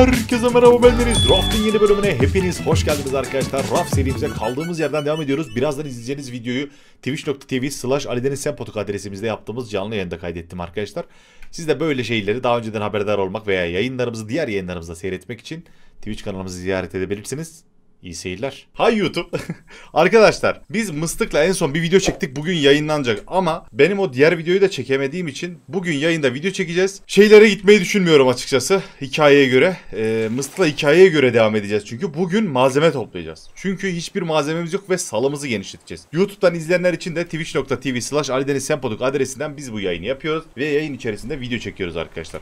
Herkese merhaba ben Deniz. Draft'ın yeni bölümüne hepiniz hoş geldiniz arkadaşlar. Raft serimize kaldığımız yerden devam ediyoruz. Birazdan izleyeceğiniz videoyu twitch.tv slash alidenizsempotuk adresimizde yaptığımız canlı yayında kaydettim arkadaşlar. Siz de böyle şeyleri daha önceden haberdar olmak veya yayınlarımızı diğer yayınlarımızda seyretmek için Twitch kanalımızı ziyaret edebilirsiniz. İyi seyirler. Hay YouTube. Arkadaşlar biz Mıstık'la en son bir video çektik. Bugün yayınlanacak ama benim o diğer videoyu da çekemediğim için bugün yayında video çekeceğiz. Şeylere gitmeyi düşünmüyorum açıkçası hikayeye göre. E, Mıstık'la hikayeye göre devam edeceğiz. Çünkü bugün malzeme toplayacağız. Çünkü hiçbir malzememiz yok ve salımızı genişleteceğiz. YouTube'dan izleyenler için de twitch.tv slash alidenizsempoduk adresinden biz bu yayını yapıyoruz. Ve yayın içerisinde video çekiyoruz arkadaşlar.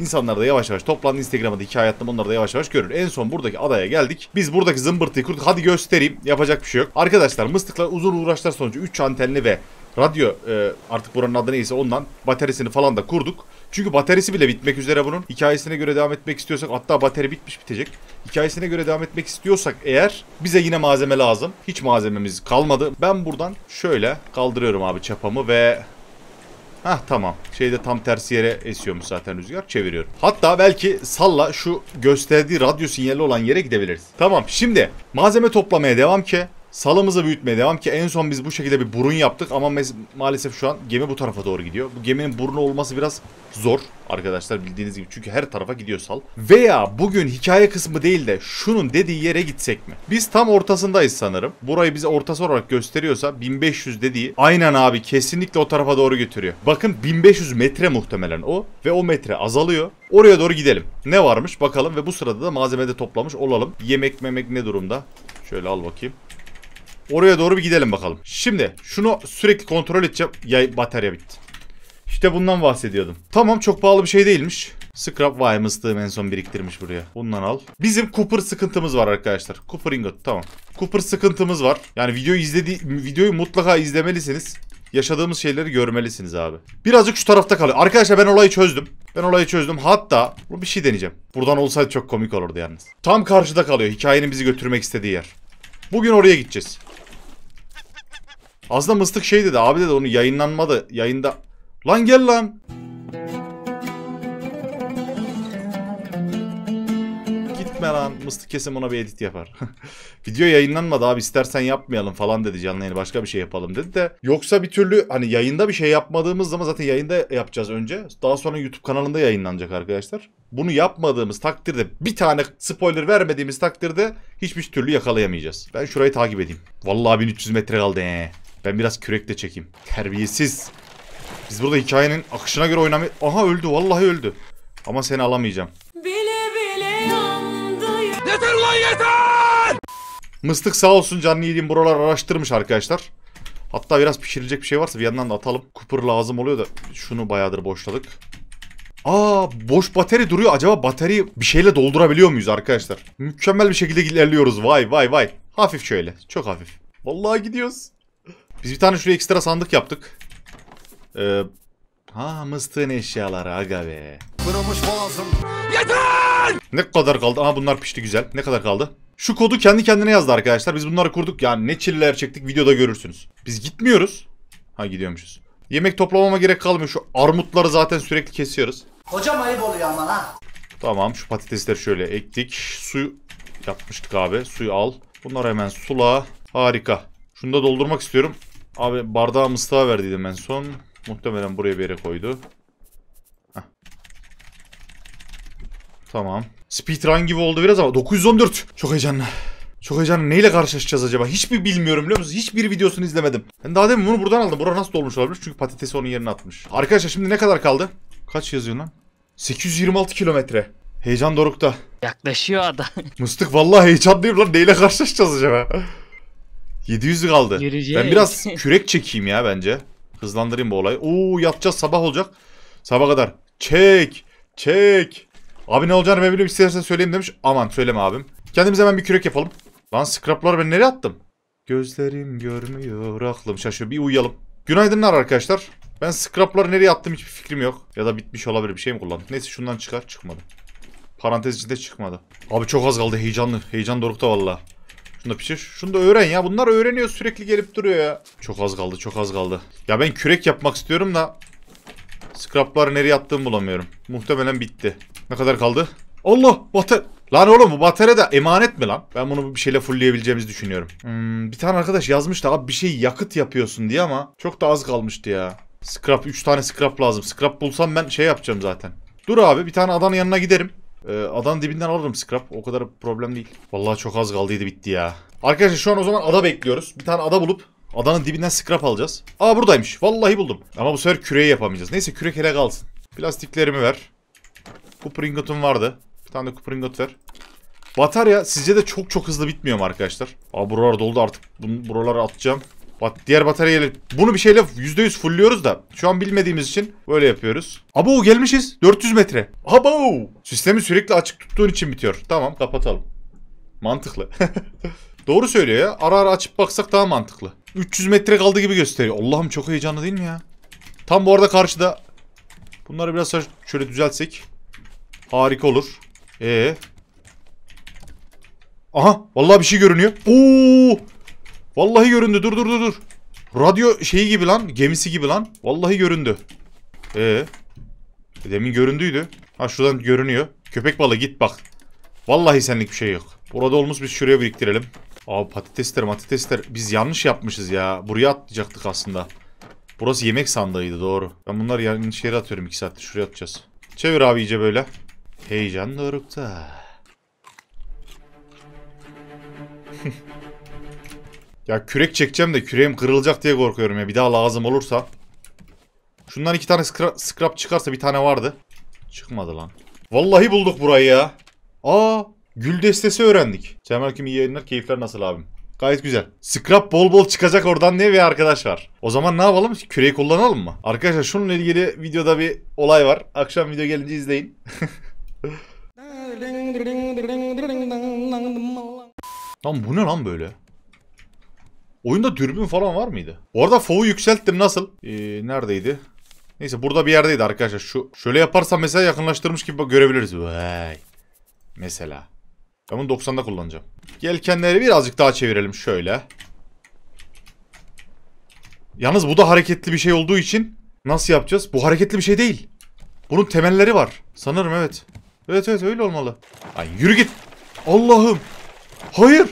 İnsanlar da yavaş yavaş toplandı. Instagram'da hikaye attım. Onlar da yavaş yavaş görür. En son buradaki adaya geldik. Biz buradaki zım zımbırtıyı kurduk. Hadi göstereyim. Yapacak bir şey yok. Arkadaşlar mıstıkla uzun uğraşlar sonucu 3 antenli ve radyo e, artık buranın adı neyse ondan bataryasını falan da kurduk. Çünkü bataryası bile bitmek üzere bunun. Hikayesine göre devam etmek istiyorsak hatta bateri bitmiş bitecek. Hikayesine göre devam etmek istiyorsak eğer bize yine malzeme lazım. Hiç malzememiz kalmadı. Ben buradan şöyle kaldırıyorum abi çapamı ve Hah tamam. Şeyde tam tersi yere esiyormuş zaten rüzgar. Çeviriyorum. Hatta belki salla şu gösterdiği radyo sinyali olan yere gidebiliriz. Tamam şimdi malzeme toplamaya devam ki. Salımızı büyütmeye devam ki en son biz bu şekilde bir burun yaptık ama maalesef şu an gemi bu tarafa doğru gidiyor. Bu geminin burnu olması biraz zor arkadaşlar bildiğiniz gibi çünkü her tarafa gidiyor sal. Veya bugün hikaye kısmı değil de şunun dediği yere gitsek mi? Biz tam ortasındayız sanırım. Burayı bize ortası olarak gösteriyorsa 1500 dediği aynen abi kesinlikle o tarafa doğru götürüyor. Bakın 1500 metre muhtemelen o ve o metre azalıyor. Oraya doğru gidelim. Ne varmış bakalım ve bu sırada da malzemede toplamış olalım. Yemek memek ne durumda? Şöyle al bakayım. Oraya doğru bir gidelim bakalım. Şimdi şunu sürekli kontrol edeceğim. Yay batarya bitti. İşte bundan bahsediyordum. Tamam çok pahalı bir şey değilmiş. Scrap vay mıstığım en son biriktirmiş buraya. Bundan al. Bizim Cooper sıkıntımız var arkadaşlar. Cooper ingot tamam. Cooper sıkıntımız var. Yani videoyu izledi videoyu mutlaka izlemelisiniz. Yaşadığımız şeyleri görmelisiniz abi. Birazcık şu tarafta kalıyor. Arkadaşlar ben olayı çözdüm. Ben olayı çözdüm. Hatta bu bir şey deneyeceğim. Buradan olsaydı çok komik olurdu yalnız. Tam karşıda kalıyor. Hikayenin bizi götürmek istediği yer. Bugün oraya gideceğiz. Aslında mıstık şey dedi abi dedi onu yayınlanmadı. Yayında lan gel lan. Gitme lan mıstık kesim ona bir edit yapar. Video yayınlanmadı abi istersen yapmayalım falan dedi canlı yayını başka bir şey yapalım dedi de. Yoksa bir türlü hani yayında bir şey yapmadığımız zaman zaten yayında yapacağız önce. Daha sonra YouTube kanalında yayınlanacak arkadaşlar. Bunu yapmadığımız takdirde bir tane spoiler vermediğimiz takdirde hiçbir türlü yakalayamayacağız. Ben şurayı takip edeyim. Vallahi 1300 metre kaldı he. Ben biraz kürekle çekeyim. Terbiyesiz. Biz burada hikayenin akışına göre oynamayı... Aha öldü vallahi öldü. Ama seni alamayacağım. Bile bile Yeter lan yeter! Mıstık sağ olsun canlı yediğim buralar araştırmış arkadaşlar. Hatta biraz pişirilecek bir şey varsa bir yandan da atalım. Kupır lazım oluyor da şunu bayağıdır boşladık. Aa boş bateri duruyor. Acaba bateriyi bir şeyle doldurabiliyor muyuz arkadaşlar? Mükemmel bir şekilde ilerliyoruz. Vay vay vay. Hafif şöyle. Çok hafif. Vallahi gidiyoruz. Biz bir tane şuraya ekstra sandık yaptık. Ee, ha mıstığın eşyaları aga be. Kırılmış boğazım. Yeter! Ne kadar kaldı? Aha bunlar pişti güzel. Ne kadar kaldı? Şu kodu kendi kendine yazdı arkadaşlar. Biz bunları kurduk. Yani ne çiller çektik videoda görürsünüz. Biz gitmiyoruz. Ha gidiyormuşuz. Yemek toplamama gerek kalmıyor. Şu armutları zaten sürekli kesiyoruz. Hocam ayıp oluyor ama ha. Tamam şu patatesleri şöyle ektik. Su yapmıştık abi. Suyu al. Bunları hemen sula. Harika. Şunu da doldurmak istiyorum. Abi bardağı mıstığa verdiydim en son. Muhtemelen buraya bir yere koydu. Heh. Tamam. Speedrun gibi oldu biraz ama 914. Çok heyecanlı. Çok heyecanlı. Neyle karşılaşacağız acaba? Hiçbir bilmiyorum biliyor musunuz? Hiçbir videosunu izlemedim. Ben daha demin bunu buradan aldım. Bura nasıl dolmuş olabilir? Çünkü patatesi onun yerine atmış. Arkadaşlar şimdi ne kadar kaldı? Kaç yazıyor lan? 826 kilometre. Heyecan dorukta. Yaklaşıyor adam. Mıstık vallahi heyecanlıyım lan. Neyle karşılaşacağız acaba? 700 kaldı. Yürüyeceğiz. Ben biraz kürek çekeyim ya bence. Hızlandırayım bu olayı. Oo yatacağız sabah olacak. Sabah kadar. Çek. Çek. Abi ne olacağını ben biliyorum istersen söyleyeyim demiş. Aman söyleme abim. Kendimize hemen bir kürek yapalım. Lan scrapları ben nereye attım? Gözlerim görmüyor aklım şaşıyor. Bir uyuyalım. Günaydınlar arkadaşlar. Ben scrapları nereye attım hiçbir fikrim yok. Ya da bitmiş olabilir bir şey mi kullandım. Neyse şundan çıkar çıkmadı. Parantez içinde çıkmadı. Abi çok az kaldı heyecanlı. Heyecan dorukta valla. Şunu pişir. Şunu da öğren ya. Bunlar öğreniyor sürekli gelip duruyor ya. Çok az kaldı çok az kaldı. Ya ben kürek yapmak istiyorum da. Scrapları nereye attığımı bulamıyorum. Muhtemelen bitti. Ne kadar kaldı? Allah batar. Lan oğlum bu batarya da emanet mi lan? Ben bunu bir şeyle fullleyebileceğimizi düşünüyorum. Hmm, bir tane arkadaş yazmıştı abi bir şey yakıt yapıyorsun diye ama çok da az kalmıştı ya. Scrap 3 tane scrap lazım. Scrap bulsam ben şey yapacağım zaten. Dur abi bir tane adanın yanına giderim. Ee, Adan dibinden alırım scrap. O kadar problem değil. Vallahi çok az kaldıydı bitti ya. Arkadaşlar şu an o zaman ada bekliyoruz. Bir tane ada bulup adanın dibinden scrap alacağız. Aa buradaymış. Vallahi buldum. Ama bu sefer küreği yapamayacağız. Neyse kürek hele kalsın. Plastiklerimi ver. Kupringotum vardı. Bir tane de kupringot ver. Batarya sizce de çok çok hızlı bitmiyor mu arkadaşlar? Aa buralar doldu artık. Bunu buralara atacağım. Bak diğer bataryaları bunu bir şeyle %100 fullüyoruz da şu an bilmediğimiz için böyle yapıyoruz. Abo gelmişiz 400 metre. Abo sistemi sürekli açık tuttuğun için bitiyor. Tamam kapatalım. Mantıklı. Doğru söylüyor ya. Ara ara açıp baksak daha mantıklı. 300 metre kaldı gibi gösteriyor. Allah'ım çok heyecanlı değil mi ya? Tam bu arada karşıda bunları biraz şöyle düzeltsek harika olur. Ee. Aha vallahi bir şey görünüyor. Oo! Vallahi göründü. Dur dur dur dur. Radyo şeyi gibi lan. Gemisi gibi lan. Vallahi göründü. Ee. E, demin göründüydü. Ha şuradan görünüyor. Köpek balığı git bak. Vallahi senlik bir şey yok. Burada olmuş biz şuraya biriktirelim. Abi patatesler matatesler. Biz yanlış yapmışız ya. Buraya atlayacaktık aslında. Burası yemek sandığıydı doğru. Ben bunları yanlış yere atıyorum 2 saatte. Şuraya atacağız. Çevir abi iyice böyle. Heyecan dorukta. Ya kürek çekeceğim de küreğim kırılacak diye korkuyorum ya. Bir daha lazım olursa. Şundan iki tane scrap, scrap çıkarsa bir tane vardı. Çıkmadı lan. Vallahi bulduk burayı ya. Aa gül destesi öğrendik. Selamünaleyküm iyi yayınlar. Keyifler nasıl abim? Gayet güzel. Scrap bol bol çıkacak oradan ne ve var. O zaman ne yapalım? Küreyi kullanalım mı? Arkadaşlar şununla ilgili videoda bir olay var. Akşam video gelince izleyin. lan bu ne lan böyle? Oyunda dürbün falan var mıydı? Orada arada fovu yükselttim nasıl? Ee, neredeydi? Neyse burada bir yerdeydi arkadaşlar. Şu şöyle yaparsam mesela yakınlaştırmış gibi görebiliriz. Vay. Mesela. Ben bunu 90'da kullanacağım. Gelkenleri birazcık daha çevirelim şöyle. Yalnız bu da hareketli bir şey olduğu için nasıl yapacağız? Bu hareketli bir şey değil. Bunun temelleri var. Sanırım evet. Evet evet öyle olmalı. Ay yürü git. Allah'ım. Hayır.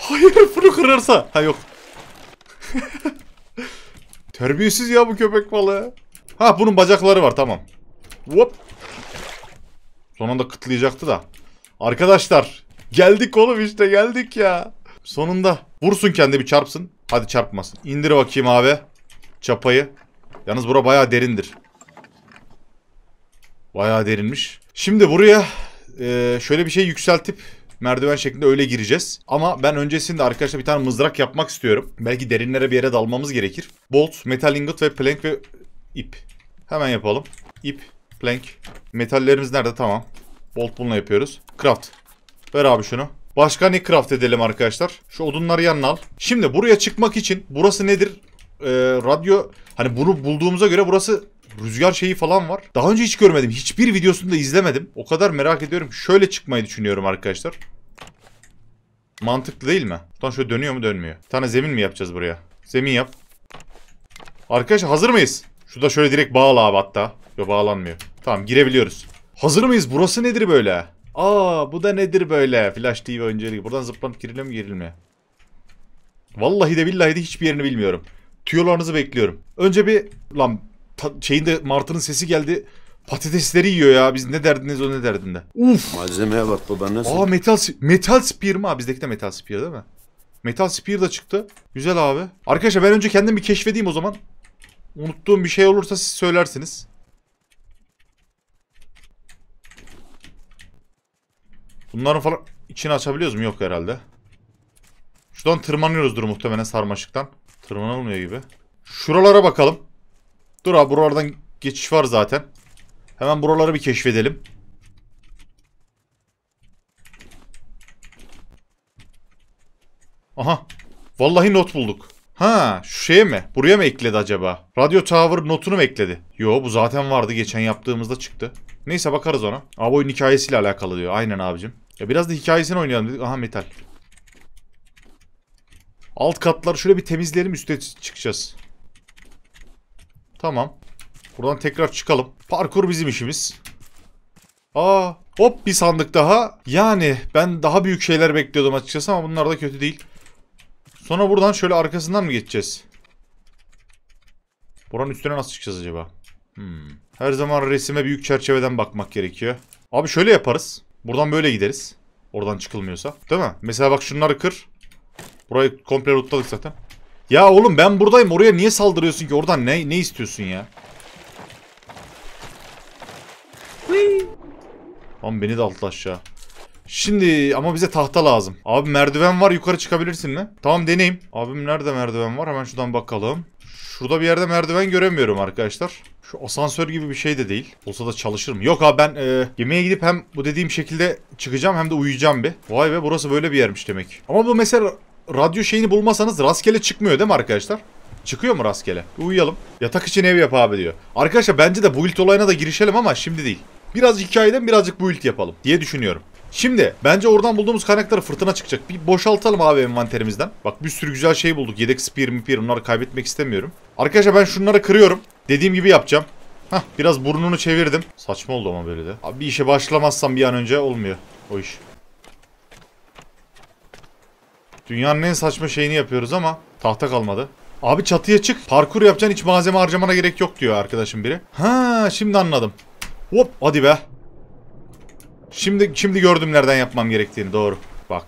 Hayır bunu kırarsa. Ha yok. Terbiyesiz ya bu köpek balı. Ha bunun bacakları var tamam. Hop. Sonunda kıtlayacaktı da. Arkadaşlar geldik oğlum işte geldik ya. Sonunda vursun kendi bir çarpsın. Hadi çarpmasın. İndir bakayım abi. Çapayı. Yalnız bura baya derindir. Baya derinmiş. Şimdi buraya e, şöyle bir şey yükseltip merdiven şeklinde öyle gireceğiz. Ama ben öncesinde arkadaşlar bir tane mızrak yapmak istiyorum. Belki derinlere bir yere dalmamız gerekir. Bolt, metal ingot ve plank ve ip. Hemen yapalım. İp, plank. Metallerimiz nerede? Tamam. Bolt bununla yapıyoruz. Craft. Ver abi şunu. Başka ne craft edelim arkadaşlar? Şu odunları yanına al. Şimdi buraya çıkmak için burası nedir? Ee, radyo hani bunu bulduğumuza göre burası rüzgar şeyi falan var. Daha önce hiç görmedim. Hiçbir videosunu da izlemedim. O kadar merak ediyorum. Şöyle çıkmayı düşünüyorum arkadaşlar. Mantıklı değil mi? Buradan şöyle dönüyor mu dönmüyor. Bir tane zemin mi yapacağız buraya? Zemin yap. Arkadaşlar hazır mıyız? Şurada şöyle direkt bağla abi hatta. Yok bağlanmıyor. Tamam girebiliyoruz. Hazır mıyız? Burası nedir böyle? Aa bu da nedir böyle? Flash TV önceliği. Buradan zıplanıp girilir mi girilmiyor? Vallahi de billahi de hiçbir yerini bilmiyorum. Tüyolarınızı bekliyorum. Önce bir... Lan şeyin de martının sesi geldi. Patatesleri yiyor ya. Biz ne derdiniz o ne derdinde. Uf. Malzemeye bak baba nasıl? Aa metal metal spear mı? bizdeki de metal spear değil mi? Metal spear da çıktı. Güzel abi. Arkadaşlar ben önce kendim bir keşfedeyim o zaman. Unuttuğum bir şey olursa siz söylersiniz. Bunların falan içini açabiliyoruz mu? Yok herhalde. Şuradan tırmanıyoruzdur muhtemelen sarmaşıktan. Tırmanılmıyor gibi. Şuralara bakalım. Dur abi buralardan geçiş var zaten. Hemen buraları bir keşfedelim. Aha. Vallahi not bulduk. Ha şu şeye mi? Buraya mı ekledi acaba? Radyo Tower notunu mu ekledi? Yo bu zaten vardı. Geçen yaptığımızda çıktı. Neyse bakarız ona. Abi oyun hikayesiyle alakalı diyor. Aynen abicim. Ya biraz da hikayesini oynayalım dedik. Aha metal. Alt katları şöyle bir temizleyelim üste çıkacağız. Tamam. Buradan tekrar çıkalım. Parkur bizim işimiz. Aa, hop bir sandık daha. Yani ben daha büyük şeyler bekliyordum açıkçası ama bunlar da kötü değil. Sonra buradan şöyle arkasından mı geçeceğiz? Buranın üstüne nasıl çıkacağız acaba? Hmm. Her zaman resime büyük çerçeveden bakmak gerekiyor. Abi şöyle yaparız. Buradan böyle gideriz. Oradan çıkılmıyorsa. Değil mi? Mesela bak şunları kır. Burayı komple lootladık zaten. Ya oğlum ben buradayım. Oraya niye saldırıyorsun ki? Oradan ne ne istiyorsun ya? Lan beni de aldı aşağı. Şimdi ama bize tahta lazım. Abi merdiven var yukarı çıkabilirsin mi? Tamam deneyim. Abim nerede merdiven var? Hemen şuradan bakalım. Şurada bir yerde merdiven göremiyorum arkadaşlar. Şu asansör gibi bir şey de değil. Olsa da çalışır mı? Yok abi ben e, yemeğe gidip hem bu dediğim şekilde çıkacağım hem de uyuyacağım bir. Vay be burası böyle bir yermiş demek. Ama bu mesela radyo şeyini bulmasanız rastgele çıkmıyor değil mi arkadaşlar? Çıkıyor mu rastgele? Uyuyalım. Yatak için ev yap abi diyor. Arkadaşlar bence de bu build olayına da girişelim ama şimdi değil. Biraz hikayeden birazcık bu build yapalım diye düşünüyorum. Şimdi bence oradan bulduğumuz kaynakları fırtına çıkacak. Bir boşaltalım abi envanterimizden. Bak bir sürü güzel şey bulduk. Yedek spear mipir bunları kaybetmek istemiyorum. Arkadaşlar ben şunları kırıyorum. Dediğim gibi yapacağım. Hah biraz burnunu çevirdim. Saçma oldu ama böyle de. Abi bir işe başlamazsam bir an önce olmuyor o iş. Dünyanın en saçma şeyini yapıyoruz ama tahta kalmadı. Abi çatıya çık. Parkur yapacaksın hiç malzeme harcamana gerek yok diyor arkadaşım biri. Ha şimdi anladım. Hop hadi be. Şimdi şimdi gördüm nereden yapmam gerektiğini. Doğru. Bak.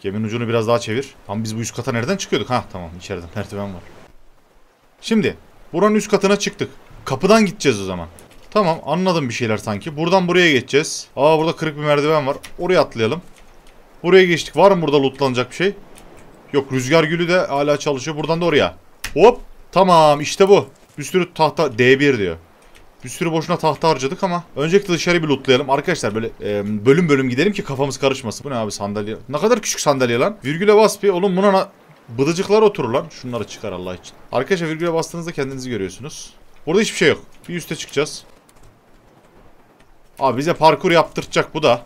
Geminin ucunu biraz daha çevir. Tam biz bu üst kata nereden çıkıyorduk? Ha tamam içeriden merdiven var. Şimdi buranın üst katına çıktık. Kapıdan gideceğiz o zaman. Tamam anladım bir şeyler sanki. Buradan buraya geçeceğiz. Aa burada kırık bir merdiven var. Oraya atlayalım. Buraya geçtik. Var mı burada lootlanacak bir şey? Yok rüzgar gülü de hala çalışıyor. Buradan da oraya. Hop. Tamam işte bu. Bir sürü tahta D1 diyor. Bir sürü boşuna tahta harcadık ama. Öncelikle dışarı bir lootlayalım. Arkadaşlar böyle e, bölüm bölüm gidelim ki kafamız karışmasın. Bu ne abi sandalye? Ne kadar küçük sandalye lan. Virgüle bas bir. Oğlum buna na... bıdıcıklar oturur lan. Şunları çıkar Allah için. Arkadaşlar virgüle bastığınızda kendinizi görüyorsunuz. Burada hiçbir şey yok. Bir üste çıkacağız. Abi bize parkur yaptıracak bu da.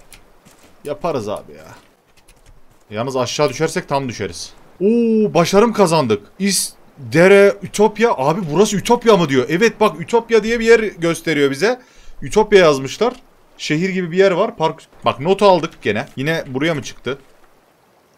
Yaparız abi ya. Yalnız aşağı düşersek tam düşeriz. Oo başarım kazandık. İs dere Ütopya. Abi burası Ütopya mı diyor. Evet bak Ütopya diye bir yer gösteriyor bize. Ütopya yazmışlar. Şehir gibi bir yer var. Park Bak notu aldık gene. Yine buraya mı çıktı?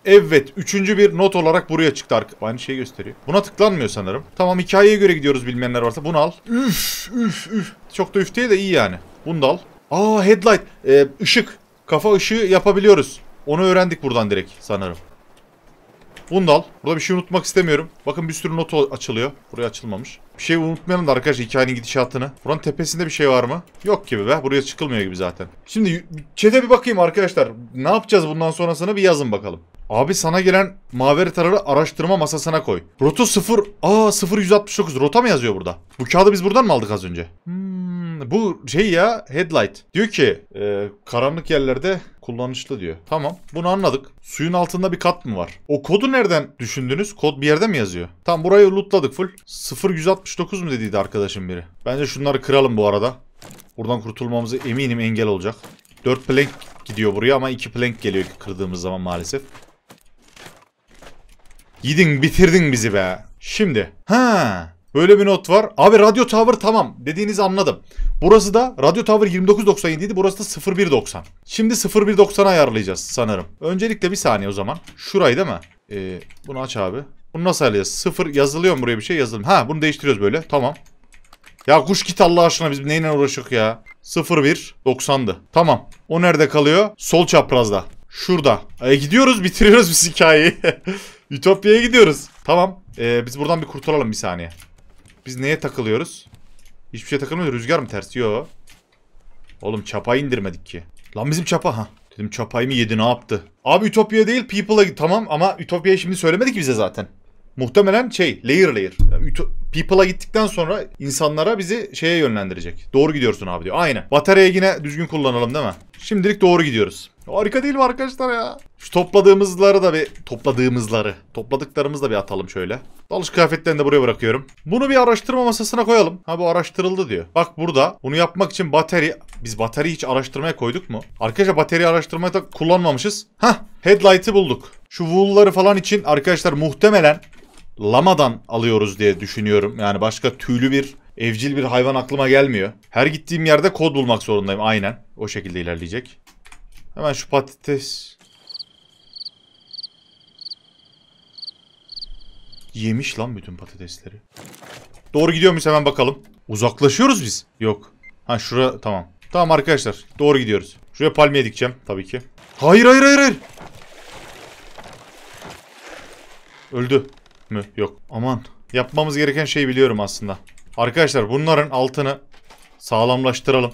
Evet. Üçüncü bir not olarak buraya çıktı. Aynı şeyi gösteriyor. Buna tıklanmıyor sanırım. Tamam hikayeye göre gidiyoruz bilmeyenler varsa. Bunu al. Üf üf üf. Çok da üf değil de iyi yani. Bunu da al. Aa headlight. Ee, ışık. Kafa ışığı yapabiliyoruz. Onu öğrendik buradan direkt sanırım. Bunu Burada bir şey unutmak istemiyorum. Bakın bir sürü not açılıyor. Buraya açılmamış. Bir şey unutmayalım da arkadaşlar hikayenin gidişatını. Buranın tepesinde bir şey var mı? Yok gibi be. Buraya çıkılmıyor gibi zaten. Şimdi çete bir bakayım arkadaşlar. Ne yapacağız bundan sonrasını bir yazın bakalım. Abi sana gelen mavi haritaları araştırma masasına koy. Rotu 0... Aa 0169. Rota mı yazıyor burada? Bu kağıdı biz buradan mı aldık az önce? Hmm bu şey ya headlight. Diyor ki e, karanlık yerlerde kullanışlı diyor. Tamam bunu anladık. Suyun altında bir kat mı var? O kodu nereden düşündünüz? Kod bir yerde mi yazıyor? Tam burayı lootladık full. 0169 mu dediydi arkadaşım biri. Bence şunları kıralım bu arada. Buradan kurtulmamızı eminim engel olacak. 4 plank gidiyor buraya ama 2 plank geliyor kırdığımız zaman maalesef. Yedin bitirdin bizi be. Şimdi. Ha. Böyle bir not var. Abi radyo tavır tamam dediğinizi anladım. Burası da radyo tavır 29.97 idi. Burası da 01.90. Şimdi 01.90'a ayarlayacağız sanırım. Öncelikle bir saniye o zaman. Şurayı değil mi? Ee, bunu aç abi. Bunu nasıl ayarlayacağız? 0 yazılıyor mu buraya bir şey yazılmıyor. Ha bunu değiştiriyoruz böyle. Tamam. Ya kuş git Allah aşkına biz neyle uğraşık ya. 0190'dı. Tamam. O nerede kalıyor? Sol çaprazda. Şurada. E, gidiyoruz bitiriyoruz biz hikayeyi. Ütopya'ya gidiyoruz. Tamam. E, biz buradan bir kurtulalım bir saniye. Biz neye takılıyoruz? Hiçbir şey takılmıyor. Rüzgar mı ters? Yo. Oğlum çapayı indirmedik ki. Lan bizim çapa ha. Dedim çapayı mı yedi ne yaptı? Abi Ütopya değil People'a tamam ama Ütopya'yı şimdi söylemedik bize zaten. Muhtemelen şey layer layer. People'a gittikten sonra insanlara bizi şeye yönlendirecek. Doğru gidiyorsun abi diyor. Aynen. Bataryayı yine düzgün kullanalım değil mi? Şimdilik doğru gidiyoruz. Harika değil mi arkadaşlar ya? Şu topladığımızları da bir... Topladığımızları. Topladıklarımızı da bir atalım şöyle. Dalış kıyafetlerini de buraya bırakıyorum. Bunu bir araştırma masasına koyalım. Ha bu araştırıldı diyor. Bak burada. Bunu yapmak için bateri... Biz bateri hiç araştırmaya koyduk mu? Arkadaşlar bateri araştırmaya da kullanmamışız. Hah. Headlight'ı bulduk. Şu wool'ları falan için arkadaşlar muhtemelen... Lamadan alıyoruz diye düşünüyorum. Yani başka tüylü bir evcil bir hayvan aklıma gelmiyor. Her gittiğim yerde kod bulmak zorundayım aynen. O şekilde ilerleyecek. Hemen şu patates. Yemiş lan bütün patatesleri. Doğru gidiyor muyuz hemen bakalım. Uzaklaşıyoruz biz. Yok. Ha şura tamam. Tamam arkadaşlar doğru gidiyoruz. Şuraya palmiye dikeceğim tabii ki. Hayır hayır hayır hayır. Öldü mü? Yok. Aman. Yapmamız gereken şey biliyorum aslında. Arkadaşlar bunların altını sağlamlaştıralım.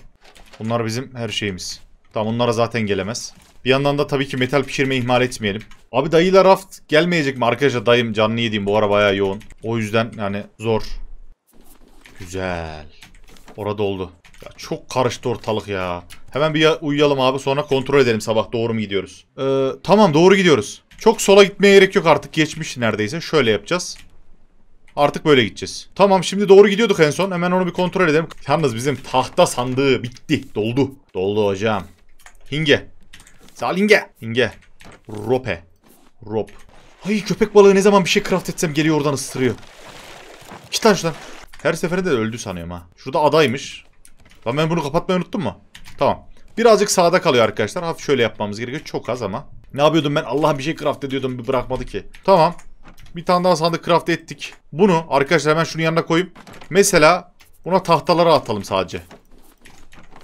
Bunlar bizim her şeyimiz. Tamam onlara zaten gelemez. Bir yandan da tabii ki metal pişirme ihmal etmeyelim. Abi dayıyla raft gelmeyecek mi arkadaşlar? Dayım canlı yediğim bu ara bayağı yoğun. O yüzden yani zor. Güzel. Orada oldu. Ya çok karıştı ortalık ya. Hemen bir uyuyalım abi sonra kontrol edelim sabah doğru mu gidiyoruz. Ee, tamam doğru gidiyoruz. Çok sola gitmeye gerek yok artık geçmiş neredeyse. Şöyle yapacağız. Artık böyle gideceğiz. Tamam şimdi doğru gidiyorduk en son. Hemen onu bir kontrol edelim. Yalnız bizim tahta sandığı bitti. Doldu. Doldu hocam. Hinge. Sağ ol hinge. Hinge. Rope. Rop. Ay köpek balığı ne zaman bir şey craft etsem geliyor oradan ısırıyor. Git lan şuradan. Her seferinde de öldü sanıyorum ha. Şurada adaymış. Lan ben bunu kapatmayı unuttum mu? Tamam. Birazcık sağda kalıyor arkadaşlar. Hafif şöyle yapmamız gerekiyor. Çok az ama. Ne yapıyordum ben? Allah bir şey craft ediyordum. Bir bırakmadı ki. Tamam. Bir tane daha sandık craft ettik. Bunu arkadaşlar hemen şunun yanına koyayım. Mesela buna tahtaları atalım sadece.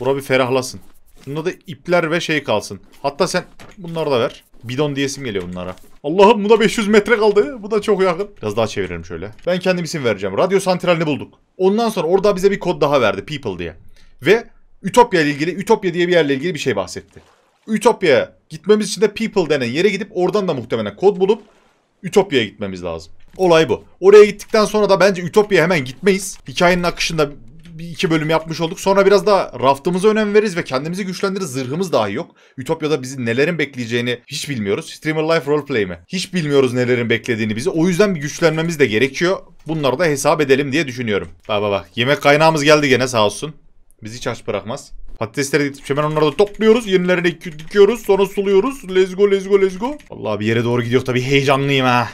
Bura bir ferahlasın. Bunda da ipler ve şey kalsın. Hatta sen bunları da ver. Bidon diyesim geliyor bunlara. Allah'ım bu da 500 metre kaldı. Bu da çok yakın. Biraz daha çevirelim şöyle. Ben kendim isim vereceğim. Radyo santralini bulduk. Ondan sonra orada bize bir kod daha verdi. People diye. Ve Ütopya ile ilgili, Ütopya diye bir yerle ilgili bir şey bahsetti. Ütopya'ya gitmemiz için de People denen yere gidip oradan da muhtemelen kod bulup Ütopya'ya gitmemiz lazım. Olay bu. Oraya gittikten sonra da bence Ütopya'ya hemen gitmeyiz. Hikayenin akışında bir iki bölüm yapmış olduk. Sonra biraz daha raftımıza önem veririz ve kendimizi güçlendiririz. Zırhımız dahi yok. Ütopya'da bizi nelerin bekleyeceğini hiç bilmiyoruz. Streamer Life Roleplay mi? Hiç bilmiyoruz nelerin beklediğini bizi. O yüzden bir güçlenmemiz de gerekiyor. Bunları da hesap edelim diye düşünüyorum. Bak bak bak. Yemek kaynağımız geldi gene sağ olsun. Bizi hiç aç bırakmaz. Patatesleri getirip hemen onları da topluyoruz. Yenilerini dikiyoruz. Sonra suluyoruz. Let's go let's go let's go. Vallahi bir yere doğru gidiyor tabii heyecanlıyım ha.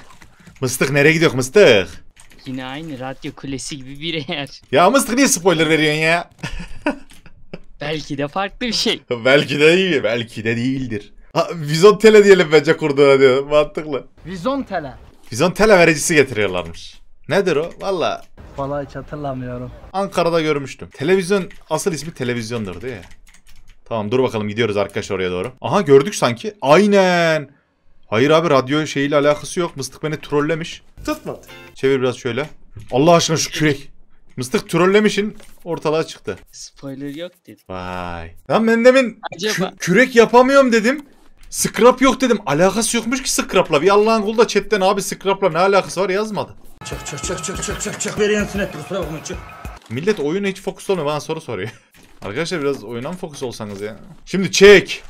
Mıstık nereye gidiyor mıstık? Yine aynı radyo kulesi gibi bir yer. Ya mıstık niye spoiler veriyorsun ya? belki de farklı bir şey. belki de değil, belki de değildir. Ha, tele diyelim bence kurduğuna diyor. Mantıklı. Vizon tele. Vizon tele vericisi getiriyorlarmış. Nedir o? Valla. Valla hiç hatırlamıyorum. Ankara'da görmüştüm. Televizyon, asıl ismi televizyondur değil mi? Tamam dur bakalım gidiyoruz arkadaş oraya doğru. Aha gördük sanki. Aynen. Hayır abi radyo şeyiyle alakası yok. Mıstık beni trollemiş. Tutmadı. Çevir biraz şöyle. Allah aşkına şu kürek. Mıstık trollemişin ortalığa çıktı. Spoiler yok dedim. Vay. Lan ben demin Acaba? kü- kürek yapamıyorum dedim. Scrap yok dedim. Alakası yokmuş ki scrap'la. Bir Allah'ın kulu da chatten abi scrap'la ne alakası var yazmadı. Çık çık çık çık çık çık çık. Veri yansın et kusura bakma çık. Millet oyuna hiç fokus olmuyor. Bana soru soruyor. Arkadaşlar biraz oyuna mı fokus olsanız ya? Şimdi çek.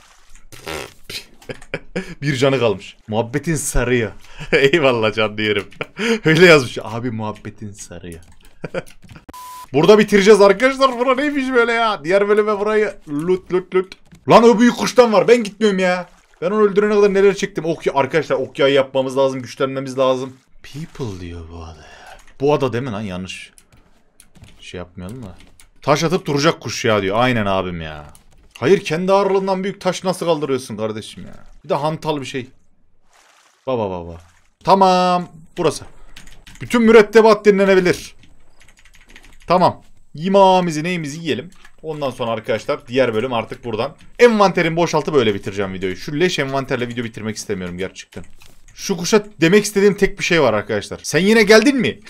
bir canı kalmış. Muhabbetin sarıya. Eyvallah can diyorum. Öyle yazmış. Abi muhabbetin sarıya. Burada bitireceğiz arkadaşlar. Bura neymiş böyle ya? Diğer bölüme burayı lut lut lut. Lan o büyük kuştan var. Ben gitmiyorum ya. Ben onu öldürene kadar neler çektim. Okya arkadaşlar Ok okyayı yapmamız lazım. Güçlenmemiz lazım. People diyor bu ada Bu ada değil mi lan? Yanlış. Şey yapmayalım da. Taş atıp duracak kuş ya diyor. Aynen abim ya. Hayır kendi ağırlığından büyük taş nasıl kaldırıyorsun kardeşim ya. Bir de hantal bir şey. Baba baba. Tamam. Burası. Bütün mürettebat dinlenebilir. Tamam. Yimağımızı neyimizi yiyelim. Ondan sonra arkadaşlar diğer bölüm artık buradan. Envanterin boşaltı böyle bitireceğim videoyu. Şu leş envanterle video bitirmek istemiyorum gerçekten. Şu kuşa demek istediğim tek bir şey var arkadaşlar. Sen yine geldin mi?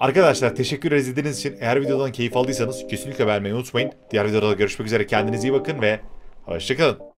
Arkadaşlar teşekkür izlediğiniz için eğer videodan keyif aldıysanız kesinlikle beğenmeyi unutmayın. Diğer videolarda görüşmek üzere kendinize iyi bakın ve hoşçakalın.